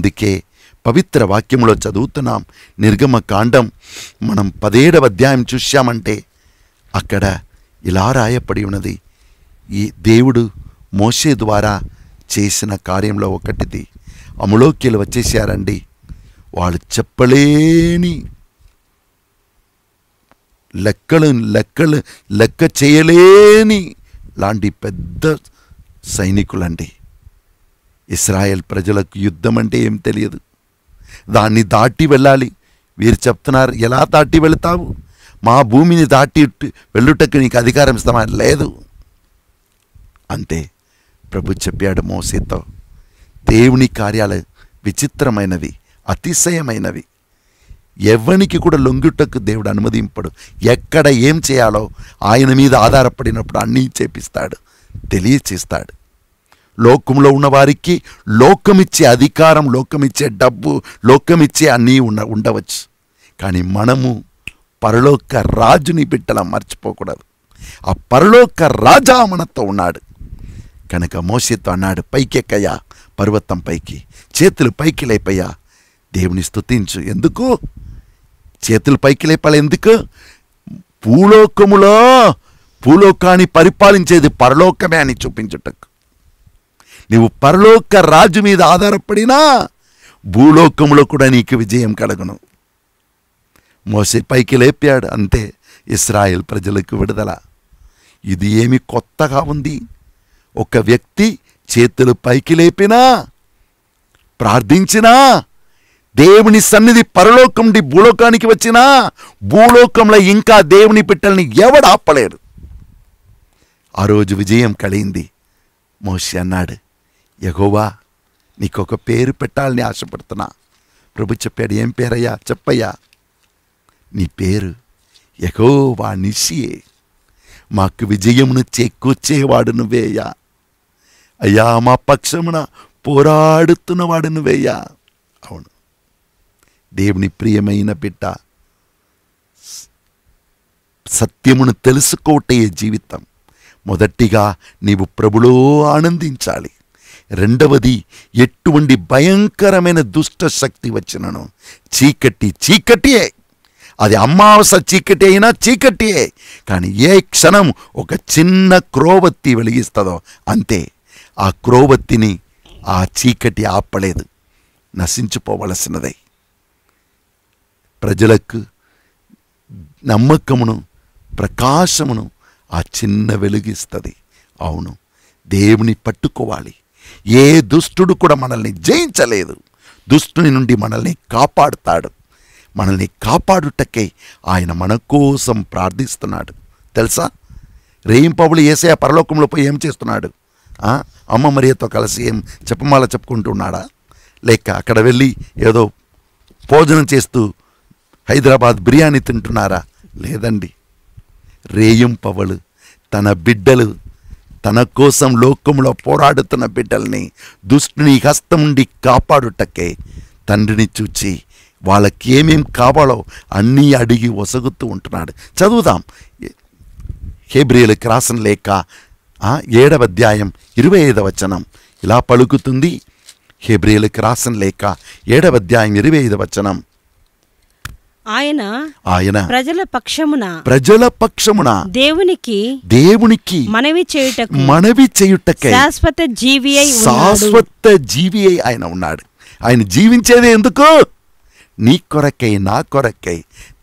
అందుకే పవిత్ర వాక్యములో చదువుతున్నాం నిర్గమ కాండం మనం పదేడవ అధ్యాయం చూశామంటే అక్కడ ఇలా రాయపడి ఉన్నది ఈ దేవుడు మోసే ద్వారా చేసిన కార్యంలో ఒకటిది అములోక్యులు వచ్చేసారండి వాళ్ళు చెప్పలేని లెక్కలు లెక్కలు లెక్క చేయలేని లాంటి పెద్ద సైనికులండి ఇస్రాయెల్ ప్రజలకు యుద్ధం అంటే ఏం తెలియదు దాన్ని దాటి వెళ్ళాలి వీరు చెప్తున్నారు ఎలా దాటి వెళతావు మా భూమిని దాటి వెళ్ళుటకు నీకు అధికారం ఇస్తామా లేదు అంతే ప్రభు చెప్పాడు మోసేతో దేవుని కార్యాలు విచిత్రమైనవి అతిశయమైనవి ఎవరికి కూడా లొంగుటకు దేవుడు అనుమతింపడు ఎక్కడ ఏం చేయాలో ఆయన మీద ఆధారపడినప్పుడు అన్నీ చేపిస్తాడు తెలియచేస్తాడు లోకంలో ఉన్నవారికి లోకమిచ్చే అధికారం లోకమిచ్చే డబ్బు లోకమిచ్చే అన్నీ ఉన్న ఉండవచ్చు కానీ మనము పరలోక రాజుని బిడ్డలా మర్చిపోకూడదు ఆ పరలోక రాజా మనతో ఉన్నాడు కనుక మోసతో అన్నాడు పైకెక్కయ్యా పర్వతం పైకి చేతులు పైకి లేపయ్యా దేవుని స్థుతించు ఎందుకు చేతులు పైకి లేపాలి ఎందుకు భూలోకములో భూలోకాన్ని పరిపాలించేది పరలోకమే అని చూపించుటకు నీవు పరలోక రాజు మీద ఆధారపడినా భూలోకంలో కూడా నీకు విజయం కలగను మోసే పైకి లేపాడు అంతే ఇస్రాయెల్ ప్రజలకు విడుదల ఇది ఏమి కొత్తగా ఉంది ఒక వ్యక్తి చేతులు పైకి లేపినా ప్రార్థించినా దేవుని సన్నిధి పరలోకం డి భూలోకానికి వచ్చినా భూలోకంలో ఇంకా దేవుని పిట్టల్ని ఎవడు ఆపలేడు ఆ రోజు విజయం కలిగింది మోషి అన్నాడు యహోవా నీకొక పేరు పెట్టాలని ఆశపడుతున్నా ప్రభు చెప్పాడు ఏం పేరయ్యా చెప్పయ్యా నీ పేరు యహోవా నిషియే మాకు విజయమును చేకూర్చేవాడు నువ్వేయ్యా అయ్యా మా పక్షమున పోరాడుతున్నవాడు నువ్వేయ్యా అవును దేవుని ప్రియమైన బిడ్డ సత్యమును తెలుసుకోటే జీవితం మొదటిగా నీవు ప్రభులో ఆనందించాలి రెండవది ఎటువంటి భయంకరమైన దుష్ట శక్తి వచ్చినను చీకటి చీకటియే అది అమావాస చీకటి అయినా చీకటియే కానీ ఏ క్షణం ఒక చిన్న క్రోవత్తి వెలిగిస్తుందో అంతే ఆ క్రోవత్తిని ఆ చీకటి ఆపలేదు నశించుకోవలసినదే ప్రజలకు నమ్మకమును ప్రకాశమును ఆ చిన్న వెలుగిస్తుంది అవును దేవుని పట్టుకోవాలి ఏ దుష్టుడు కూడా మనల్ని జయించలేదు దుష్టుని నుండి మనల్ని కాపాడుతాడు మనల్ని కాపాడుటకే ఆయన మన కోసం ప్రార్థిస్తున్నాడు తెలుసా రేయింపవులు ఏసే పరలోకంలో పోయి ఏం చేస్తున్నాడు అమ్మ మరియతో కలిసి ఏం చెప్పమాల చెప్పుకుంటున్నాడా లేక అక్కడ వెళ్ళి ఏదో భోజనం చేస్తూ హైదరాబాద్ బిర్యానీ తింటున్నారా లేదండి రేయింపవలు తన బిడ్డలు తన కోసం లోకంలో పోరాడుతున్న బిడ్డల్ని దుష్టుని హస్తం నుండి కాపాడుటకే తండ్రిని చూచి వాళ్ళకి ఏమేం కావాలో అన్నీ అడిగి ఒసగుతూ ఉంటున్నాడు చదువుదాం హేబ్రియలకు క్రాసం లేక ఏడవ అధ్యాయం ఇరవై ఐదవ వచనం ఇలా పలుకుతుంది హేబ్రియలకు క్రాసం లేక ఏడవ అధ్యాయం ఇరవై ఐదవ వచనం ఆయన ఆయన ప్రజల పక్షమున ప్రజల పక్షమున దేవునికి దేవునికి మనవి చేయుటకు మనవి చేయుటకై శాశ్వత జీవి అయి శాశ్వత జీవి అయి ఆయన ఉన్నాడు ఆయన జీవించేది ఎందుకు నీ కొరకై నా కొరకై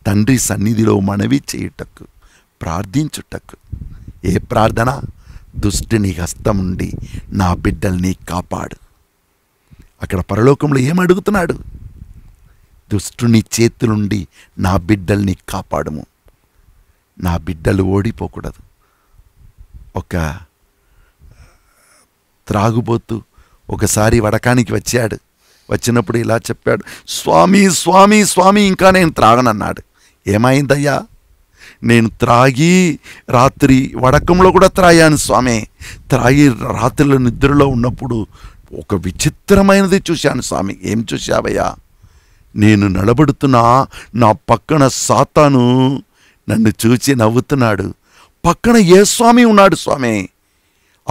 తండ్రి సన్నిధిలో మనవి చేయుటకు ప్రార్థించుటకు ఏ ప్రార్థన దుష్టిని హస్తం నుండి నా బిడ్డల్ని కాపాడు అక్కడ పరలోకంలో ఏమడుగుతున్నాడు దుష్టుని చేతులుండి నా బిడ్డల్ని కాపాడము నా బిడ్డలు ఓడిపోకూడదు ఒక త్రాగుబోతు ఒకసారి వడకానికి వచ్చాడు వచ్చినప్పుడు ఇలా చెప్పాడు స్వామి స్వామి స్వామి ఇంకా నేను త్రాగనన్నాడు ఏమైందయ్యా నేను త్రాగి రాత్రి వడకంలో కూడా త్రాయాను స్వామి త్రాగి రాత్రిలో నిద్రలో ఉన్నప్పుడు ఒక విచిత్రమైనది చూశాను స్వామి ఏం చూశావయ్యా నేను నడబడుతున్నా నా పక్కన సాతాను నన్ను చూచి నవ్వుతున్నాడు పక్కన ఏ స్వామి ఉన్నాడు స్వామి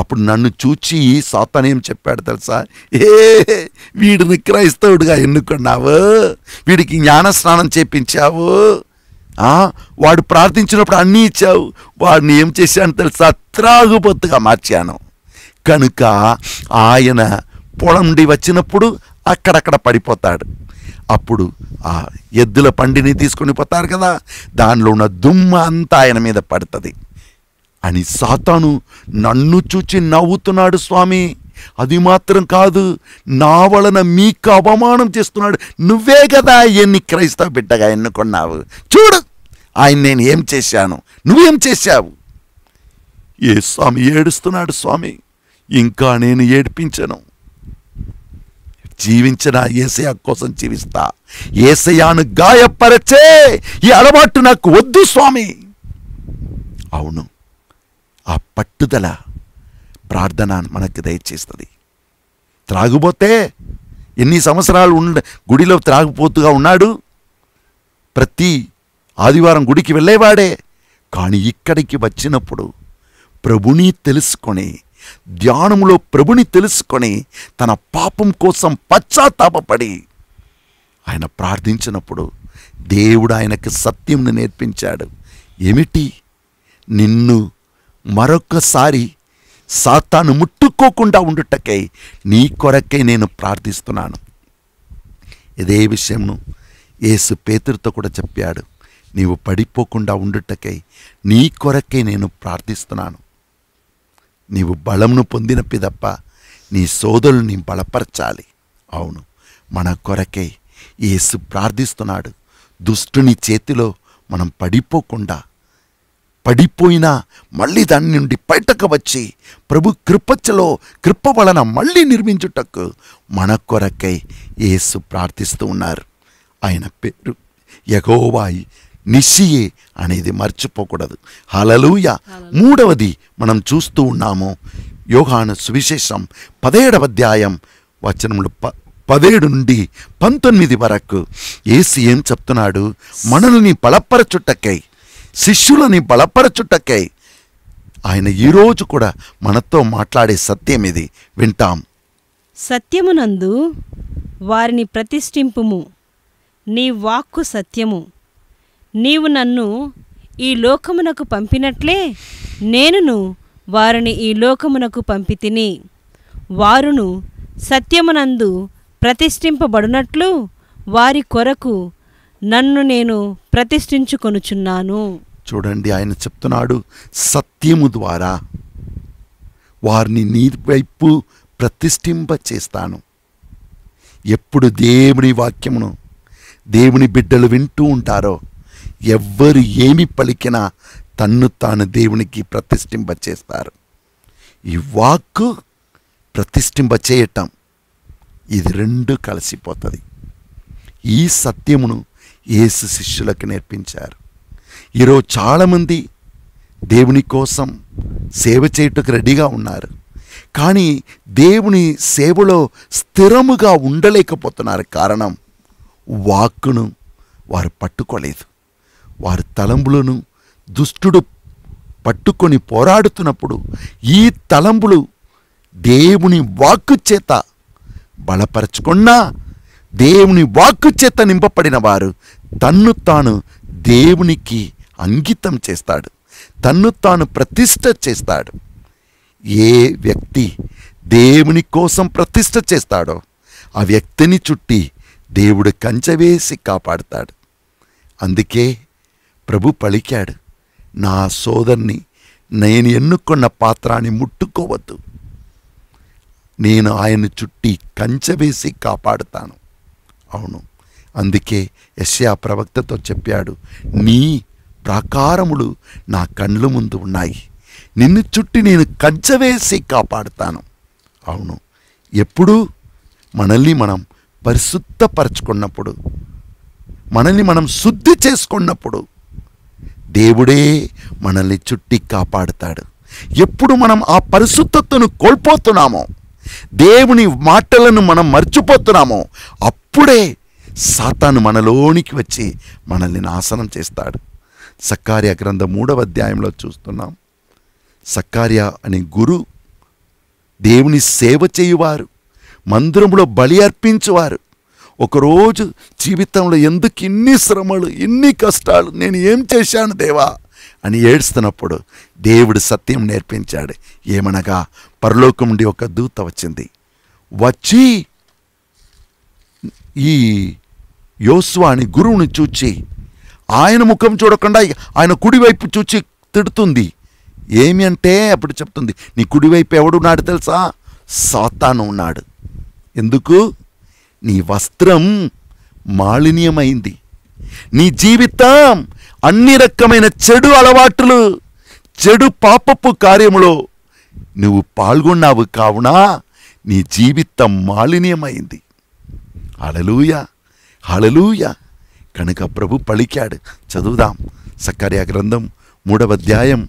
అప్పుడు నన్ను చూచి సాతాను ఏం చెప్పాడు తెలుసా ఏ వీడిని క్రైస్తవుడిగా ఎన్నుకున్నావు వీడికి జ్ఞానస్నానం చేపించావు వాడు ప్రార్థించినప్పుడు అన్నీ ఇచ్చావు వాడిని ఏం చేశాను తెలుసా త్రాగుపొత్తుగా మార్చాను కనుక ఆయన పొలం నుండి వచ్చినప్పుడు అక్కడక్కడ పడిపోతాడు అప్పుడు ఆ ఎద్దుల పండిని తీసుకొని పోతారు కదా దానిలో ఉన్న దుమ్మ అంతా ఆయన మీద పడుతుంది అని సాతాను నన్ను చూచి నవ్వుతున్నాడు స్వామి అది మాత్రం కాదు నా వలన మీకు అవమానం చేస్తున్నాడు నువ్వే కదా ఎన్ని క్రైస్తవ బిడ్డగా ఎన్నుకున్నావు చూడు ఆయన నేను ఏం చేశాను నువ్వేం చేశావు ఏ స్వామి ఏడుస్తున్నాడు స్వామి ఇంకా నేను ఏడిపించను జీవించిన ఏసయ కోసం జీవిస్తా ఏసయాను గాయపరచే ఈ అలవాటు నాకు వద్దు స్వామి అవును ఆ పట్టుదల ప్రార్థన మనకు దయచేస్తుంది త్రాగుబోతే ఎన్ని సంవత్సరాలు ఉండ గుడిలో త్రాగుపోతుగా ఉన్నాడు ప్రతి ఆదివారం గుడికి వెళ్ళేవాడే కానీ ఇక్కడికి వచ్చినప్పుడు ప్రభుని తెలుసుకొని ధ్యానములో ప్రభుని తెలుసుకొని తన పాపం కోసం పశ్చాత్తాపడి ఆయన ప్రార్థించినప్పుడు దేవుడు ఆయనకు సత్యంను నేర్పించాడు ఏమిటి నిన్ను మరొకసారి సాతాను ముట్టుకోకుండా ఉండుటకై నీ కొరకై నేను ప్రార్థిస్తున్నాను ఇదే విషయంను ఏసు పేతురితో కూడా చెప్పాడు నీవు పడిపోకుండా ఉండుటకై నీ కొరకే నేను ప్రార్థిస్తున్నాను నీవు బలంను పొందిన పిదప్ప నీ సోదరులు నీ బలపరచాలి అవును మన కొరకే యేసు ప్రార్థిస్తున్నాడు దుష్టుని చేతిలో మనం పడిపోకుండా పడిపోయినా మళ్ళీ దాని నుండి బయటకు వచ్చి ప్రభు కృపచ్చలో కృప వలన మళ్ళీ నిర్మించుటకు మన కొరకై యేసు ప్రార్థిస్తూ ఉన్నారు ఆయన పేరు యగోవాయి నిస్సియే అనేది మర్చిపోకూడదు హలలుయ మూడవది మనం చూస్తూ ఉన్నాము యోగాను సువిశేషం పదిహేడవ అధ్యాయం వచనములు ప పదేడు నుండి పంతొమ్మిది వరకు ఏసి ఏం చెప్తున్నాడు మనల్ని బలపరచుట్టకై శిష్యులని బలపరచుట్టకై ఆయన ఈరోజు కూడా మనతో మాట్లాడే సత్యం ఇది వింటాం సత్యమునందు వారిని ప్రతిష్ఠింపుము నీ వాక్కు సత్యము నీవు నన్ను ఈ లోకమునకు పంపినట్లే నేనును వారిని ఈ లోకమునకు పంపితిని వారును సత్యమునందు ప్రతిష్ఠింపబడినట్లు వారి కొరకు నన్ను నేను ప్రతిష్ఠించుకొనుచున్నాను చూడండి ఆయన చెప్తున్నాడు సత్యము ద్వారా వారిని నీ వైపు ప్రతిష్ఠింప చేస్తాను ఎప్పుడు దేవుని వాక్యమును దేవుని బిడ్డలు వింటూ ఉంటారో ఎవ్వరు ఏమి పలికినా తన్ను తాను దేవునికి ప్రతిష్ఠింప చేస్తారు ఈ వాక్కు ప్రతిష్ఠింప చేయటం ఇది రెండు కలిసిపోతుంది ఈ సత్యమును ఏసు శిష్యులకు నేర్పించారు ఈరోజు చాలామంది దేవుని కోసం సేవ చేయటకు రెడీగా ఉన్నారు కానీ దేవుని సేవలో స్థిరముగా ఉండలేకపోతున్నారు కారణం వాక్కును వారు పట్టుకోలేదు వారి తలంబులను దుష్టుడు పట్టుకొని పోరాడుతున్నప్పుడు ఈ తలంబులు దేవుని వాక్కు చేత బలపరచుకున్నా దేవుని వాక్కు చేత నింపబడిన వారు తన్ను తాను దేవునికి అంకితం చేస్తాడు తన్ను తాను ప్రతిష్ట చేస్తాడు ఏ వ్యక్తి దేవుని కోసం ప్రతిష్ట చేస్తాడో ఆ వ్యక్తిని చుట్టి దేవుడు కంచె వేసి కాపాడుతాడు అందుకే ప్రభు పలికాడు నా సోదర్ని నేను ఎన్నుకున్న పాత్రాన్ని ముట్టుకోవద్దు నేను ఆయన చుట్టి కంచె వేసి కాపాడుతాను అవును అందుకే యశ్యా ప్రవక్తతో చెప్పాడు నీ ప్రాకారములు నా కండ్ల ముందు ఉన్నాయి నిన్ను చుట్టి నేను కంచె వేసి కాపాడుతాను అవును ఎప్పుడు మనల్ని మనం పరిశుద్ధపరచుకున్నప్పుడు మనల్ని మనం శుద్ధి చేసుకున్నప్పుడు దేవుడే మనల్ని చుట్టి కాపాడుతాడు ఎప్పుడు మనం ఆ పరిశుద్ధతను కోల్పోతున్నామో దేవుని మాటలను మనం మర్చిపోతున్నామో అప్పుడే సాతాను మనలోనికి వచ్చి మనల్ని నాశనం చేస్తాడు సక్కార్య గ్రంథం మూడవ అధ్యాయంలో చూస్తున్నాం సక్కార్య అనే గురు దేవుని సేవ చేయువారు మందిరంలో బలి అర్పించువారు ఒకరోజు జీవితంలో ఎందుకు ఇన్ని శ్రమలు ఇన్ని కష్టాలు నేను ఏం చేశాను దేవా అని ఏడుస్తున్నప్పుడు దేవుడు సత్యం నేర్పించాడు ఏమనగా పరలోకం నుండి ఒక దూత వచ్చింది వచ్చి ఈ యోస్వాని గురువుని చూచి ఆయన ముఖం చూడకుండా ఆయన కుడివైపు చూచి తిడుతుంది ఏమి అంటే అప్పుడు చెప్తుంది నీ కుడివైపు ఎవడు ఉన్నాడు తెలుసా సాతాను ఉన్నాడు ఎందుకు నీ వస్త్రం మాలిన్యమైంది నీ జీవితం అన్ని రకమైన చెడు అలవాట్లు చెడు పాపపు కార్యములో నువ్వు పాల్గొన్నావు కావున నీ జీవితం మాలిన్యమైంది అలలూయ హళలూయ కనుక ప్రభు పలికాడు చదువుదాం సక్కర్య గ్రంథం మూడవ అధ్యాయం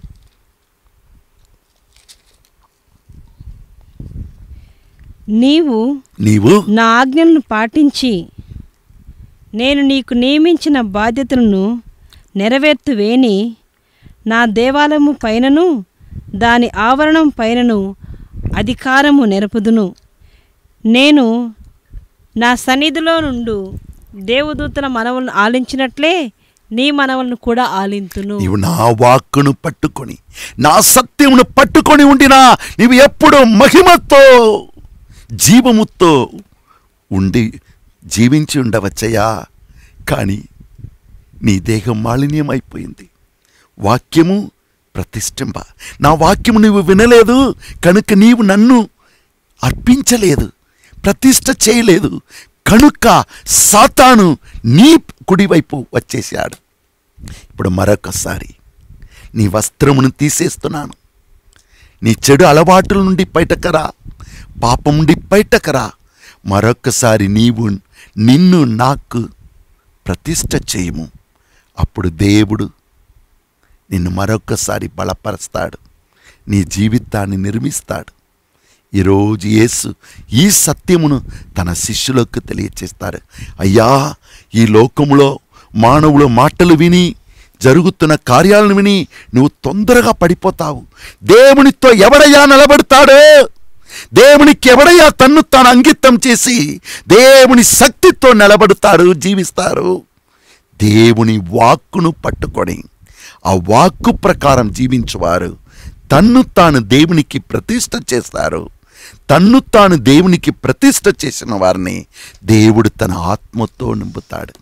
నీవు నీవు నా ఆజ్ఞలను పాటించి నేను నీకు నియమించిన బాధ్యతలను నెరవేర్తువేని నా దేవాలయము పైనను దాని ఆవరణం పైనను అధికారము నెరపుదును నేను నా సన్నిధిలో నుండు దేవదూతల మనవులను ఆలించినట్లే నీ మనవులను కూడా ఆలింతును నీవు నా వాక్కును పట్టుకొని నా సత్యమును పట్టుకొని ఉండినా నీవు ఎప్పుడు మహిమతో జీవముతో ఉండి జీవించి ఉండవచ్చయా కానీ నీ దేహం మాలిన్యం అయిపోయింది వాక్యము ప్రతిష్టింప నా వాక్యము నువ్వు వినలేదు కనుక నీవు నన్ను అర్పించలేదు ప్రతిష్ట చేయలేదు కనుక సాతాను నీ కుడివైపు వచ్చేసాడు ఇప్పుడు మరొకసారి నీ వస్త్రమును తీసేస్తున్నాను నీ చెడు అలవాటుల నుండి బయటకరా పాపముండి బయటకరా మరొక్కసారి నీవు నిన్ను నాకు ప్రతిష్ట చేయము అప్పుడు దేవుడు నిన్ను మరొక్కసారి బలపరుస్తాడు నీ జీవితాన్ని నిర్మిస్తాడు ఈరోజు యేసు ఈ సత్యమును తన శిష్యులకు తెలియచేస్తాడు అయ్యా ఈ లోకములో మానవుల మాటలు విని జరుగుతున్న కార్యాలను విని నువ్వు తొందరగా పడిపోతావు దేవునితో ఎవడయ్యా నిలబడతాడో దేవునికి ఎవడయ్యా తన్ను తాను అంకితం చేసి దేవుని శక్తితో నిలబడతారు జీవిస్తారు దేవుని వాక్కును పట్టుకొని ఆ వాక్కు ప్రకారం జీవించువారు తన్ను తాను దేవునికి ప్రతిష్ట చేస్తారు తన్ను తాను దేవునికి ప్రతిష్ట చేసిన వారిని దేవుడు తన ఆత్మతో నింపుతాడు